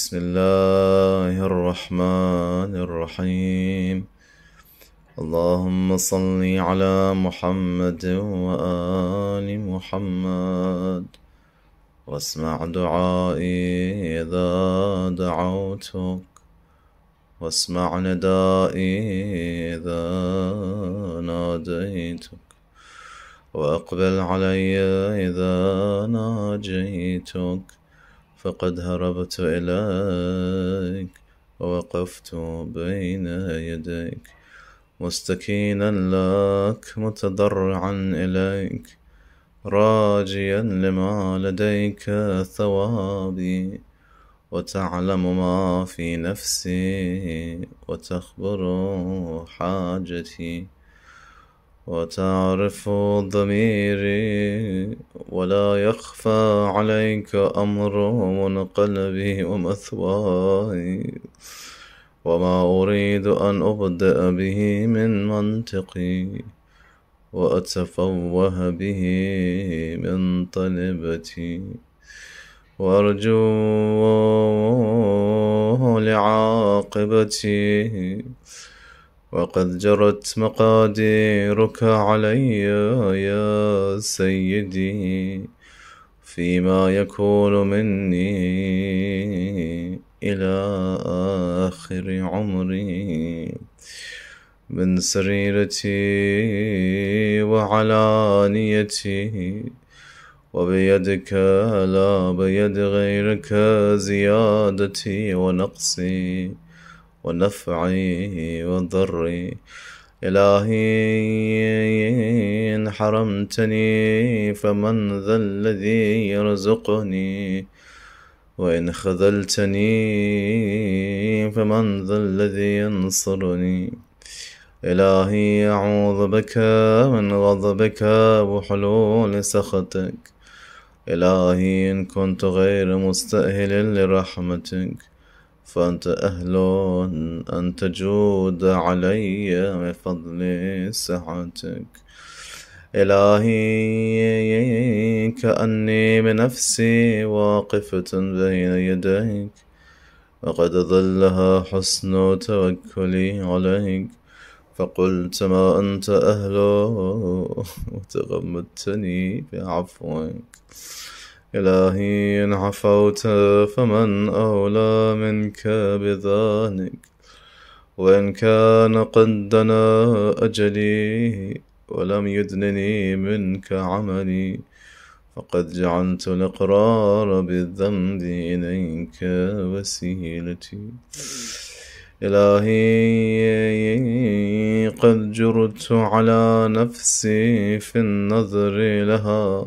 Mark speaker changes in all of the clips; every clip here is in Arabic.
Speaker 1: بسم الله الرحمن الرحيم اللهم صل على محمد وآل محمد واسمع دعائي إذا دعوتك واسمع ندائي إذا ناديتك وأقبل علي إذا ناجيتك فقد هربت إليك ووقفت بين يديك مستكينا لك متضرعا إليك راجيا لما لديك ثوابي وتعلم ما في نفسي وتخبر حاجتي وتعرف ضميري ولا يخفى عليك أمر من قلبي ومثواي وما أريد أن أبدأ به من منطقي وأتفوه به من طلبتي وأرجو لعاقبتي وقد جرت مقاديرك علي يا سيدي فيما يكون مني إلى آخر عمري من سريرتي وعلانيتي وبيدك لا بيد غيرك زيادتي ونقصي ونفعي وضري إلهي إن حرمتني فمن ذا الذي يرزقني وإن خذلتني فمن ذا الذي ينصرني إلهي أعوذ بك من غضبك وحلول سخطك إلهي إن كنت غير مستأهل لرحمتك فأنت أهل أن تجود علي بفضل سعتك إلهي كأني بنفسي واقفة بين يديك وقد ظلها حسن توكلي عليك فقلت ما أنت أهله وتغمدتني بعفوك إلهي إن عفوت فمن أولى منك بذلك وإن كان قد دنا أجلي ولم يدنني منك عملي فقد جعلت الإقرار بالذنب إليك وسيلتي إلهي قد جرت على نفسي في النظر لها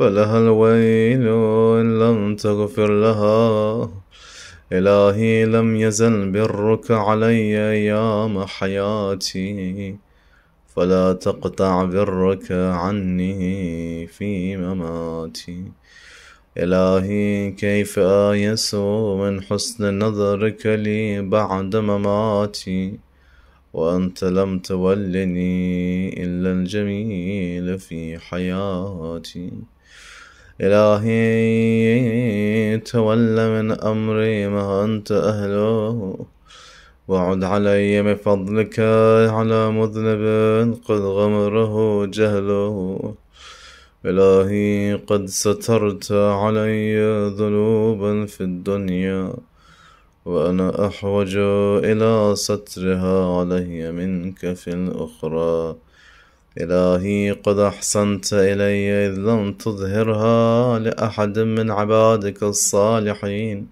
Speaker 1: فلها الويل إن لم تغفر لها إلهي لم يزل برك علي أيام حياتي فلا تقطع برك عني في مماتي إلهي كيف آيس من حسن نظرك لي بعد مماتي وأنت لم تولني إلا الجميل في حياتي إلهي تولى من أمري ما أنت أهله وعد علي بفضلك على مذنب قد غمره جهله إلهي قد سترت علي ذنوبا في الدنيا وأنا أحوج إلى سترها علي منك في الأخرى إلهي قد أحسنت إلي إذ لم تظهرها لأحد من عبادك الصالحين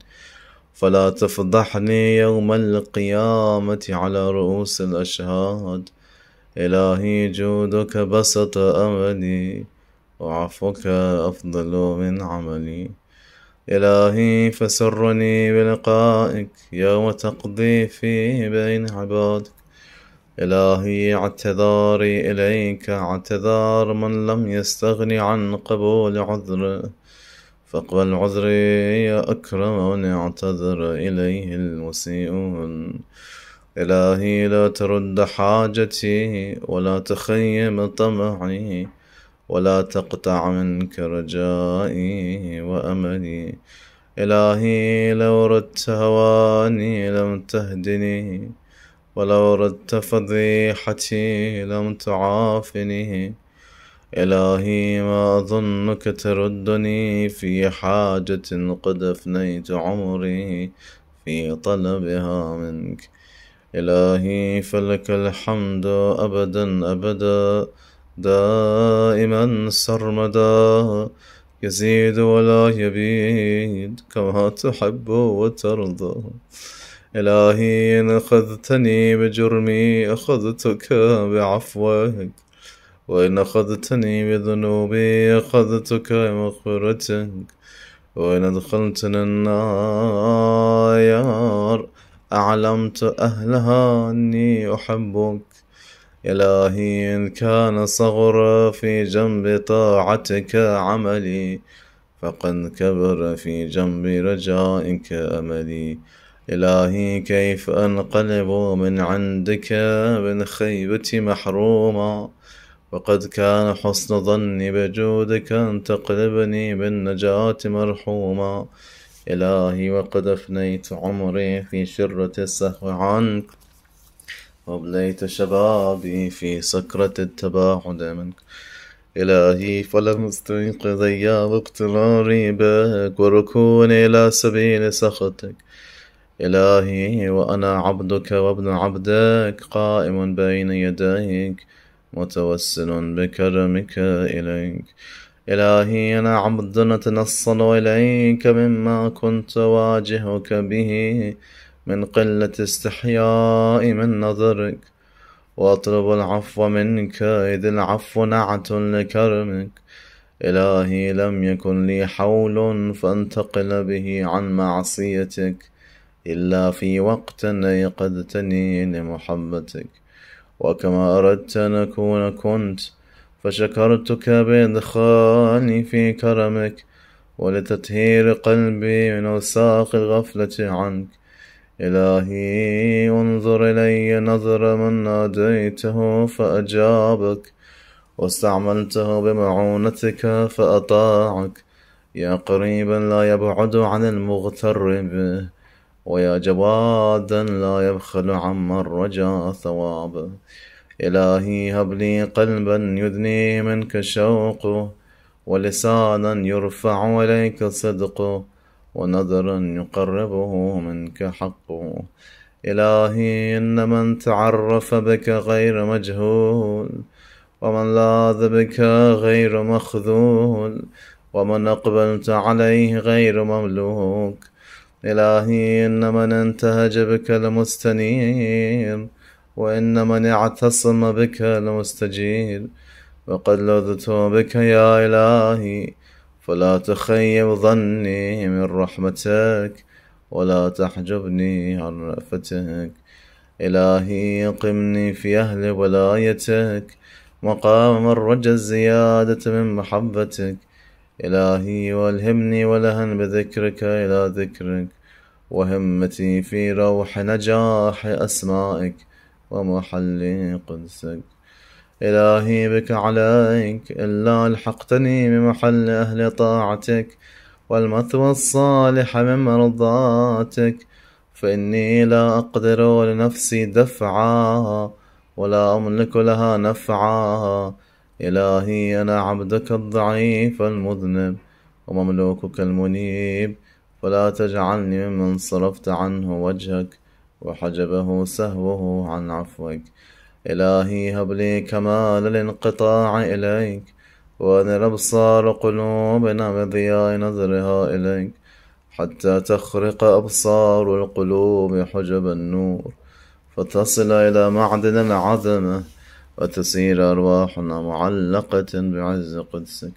Speaker 1: فلا تفضحني يوم القيامة على رؤوس الأشهاد إلهي جودك بسط أملي وعفوك أفضل من عملي إلهي فسرني بلقائك يوم تقضي فيه بين عبادك إلهي اعتذاري إليك اعتذار من لم يستغني عن قبول عذر فاقبل عذري يا أكرم من اعتذر إليه المسيئون إلهي لا ترد حاجتي ولا تخيم طمعي ولا تقطع منك رجائي وأملي إلهي لو ردت هواني لم تهدني ولو ردت فضيحتي لم تعافني إلهي ما أظنك تردني في حاجة قد أفنيت عمري في طلبها منك إلهي فلك الحمد أبدا أبدا دائما سرمدا يزيد ولا يبيد كما تحب وترضى إلهي إن أخذتني بجرمي أخذتك بعفوك وإن أخذتني بذنوبي أخذتك بمغفرتك وإن أدخلتني النار أعلمت أهلها أني أحبك إلهي إن كان صغر في جنب طاعتك عملي فقد كبر في جنب رجائك أملي إلهي كيف أنقلب من عندك من خيبة محروما وقد كان حسن ظني بجودك أن تقلبني بالنجاة مرحوما إلهي وقد أفنيت عمري في شرة السهو عنك وأبليت شبابي في سكرة التباعد منك إلهي فلم أستيقظ أيام اقتراري بك وركوني إلى سبيل سخطك إلهي وأنا عبدك وابن عبدك قائم بين يديك متوسل بكرمك إليك إلهي أنا عبد نتنصل إليك مما كنت واجهك به من قلة استحياء من نظرك وأطلب العفو منك إذ العفو نعة لكرمك إلهي لم يكن لي حول فأنتقل به عن معصيتك إلا في وقت أيقظتني لمحبتك وكما أردت أن أكون كنت فشكرتك بإدخالي في كرمك ولتطهير قلبي من وساق الغفلة عنك إلهي انظر إلي نظر من ناديته فأجابك واستعملته بمعونتك فأطاعك يا قريبا لا يبعد عن المغتر به ويا جوادا لا يبخل عمن رجا ثواب إلهي هب لي قلبا يدني منك شوقه ولسانا يرفع إليك صدقه ونذرا يقربه منك حقه إلهي إن من تعرف بك غير مجهول ومن لاذ بك غير مخذول ومن أقبلت عليه غير مملوك إلهي إن من انتهج بك المستنير وإن من اعتصم بك المستجير وقد لذت بك يا إلهي فلا تخيب ظني من رحمتك ولا تحجبني عن رأفتك إلهي قمني في أهل ولايتك مقام الرجا الزيادة من محبتك إلهي والهمني ولهن بذكرك إلى ذكرك وهمتي في روح نجاح أسمائك ومحل قدسك إلهي بك عليك إلا ألحقتني بمحل أهل طاعتك والمثوى الصالح من مرضاتك فإني لا أقدر لنفسي دفعا ولا أملك لها نفعا إلهي أنا عبدك الضعيف المذنب ومملوكك المنيب فلا تجعلني ممن صرفت عنه وجهك وحجبه سهوه عن عفوك إلهي هب لي كمال الانقطاع إليك وأنر أبصار قلوبنا بضياء نظرها إليك حتى تخرق أبصار القلوب حجب النور فتصل إلى معدن العظمة وتصير أرواحنا معلقة بعز قدسك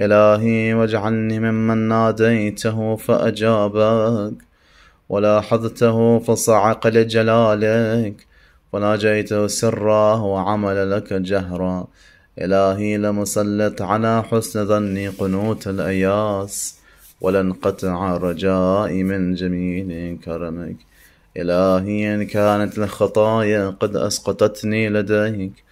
Speaker 1: إلهي واجعلني ممن ناديته فأجابك ولاحظته فصعق لجلالك وناجيته سرا وعمل لك جهرا إلهي لمسلط على حسن ظني قنوت الأياس ولانقطع رجائي من جميل كرمك إلهي إن كانت الخطايا قد أسقطتني لديك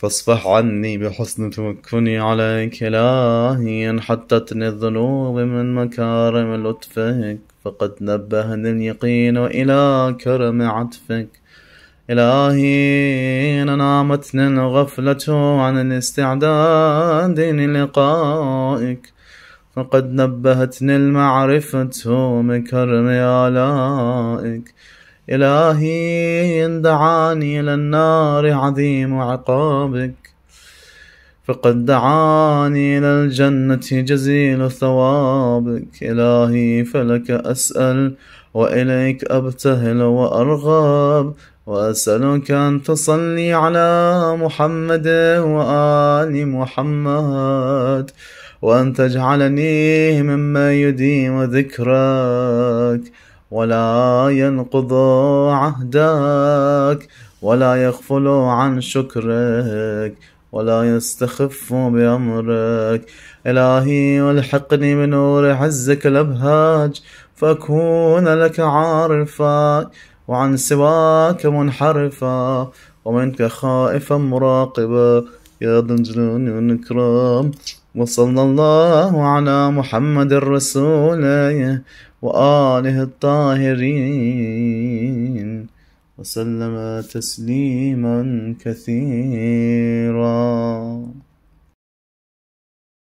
Speaker 1: فاصفح عني بحسن توكلي عليك إلهي حتتني الذنوب من مكارم لطفك فقد نبهني اليقين إلى كرم عطفك إلهي إن نامتني الغفلة عن الاستعداد للقائك فقد نبهتني المعرفة بكرم آلائك إلهي إن دعاني إلى النار عظيم عقابك فقد دعاني إلى الجنة جزيل ثوابك إلهي فلك أسأل وإليك أبتهل وأرغب وأسألك أن تصلي على محمد وآل محمد وأن تجعلني ممن يديم ذكرك ولا ينقض عهدك ولا يغفل عن شكرك ولا يستخف بأمرك إلهي والحقني بنور عزك الأبهاج فأكون لك عارفا وعن سواك منحرفا ومنك خائفا مراقبا يا ذا الجلال والإكرام وصلى الله على محمد رسوله وآله الطاهرين وسلم تسليما كثيرا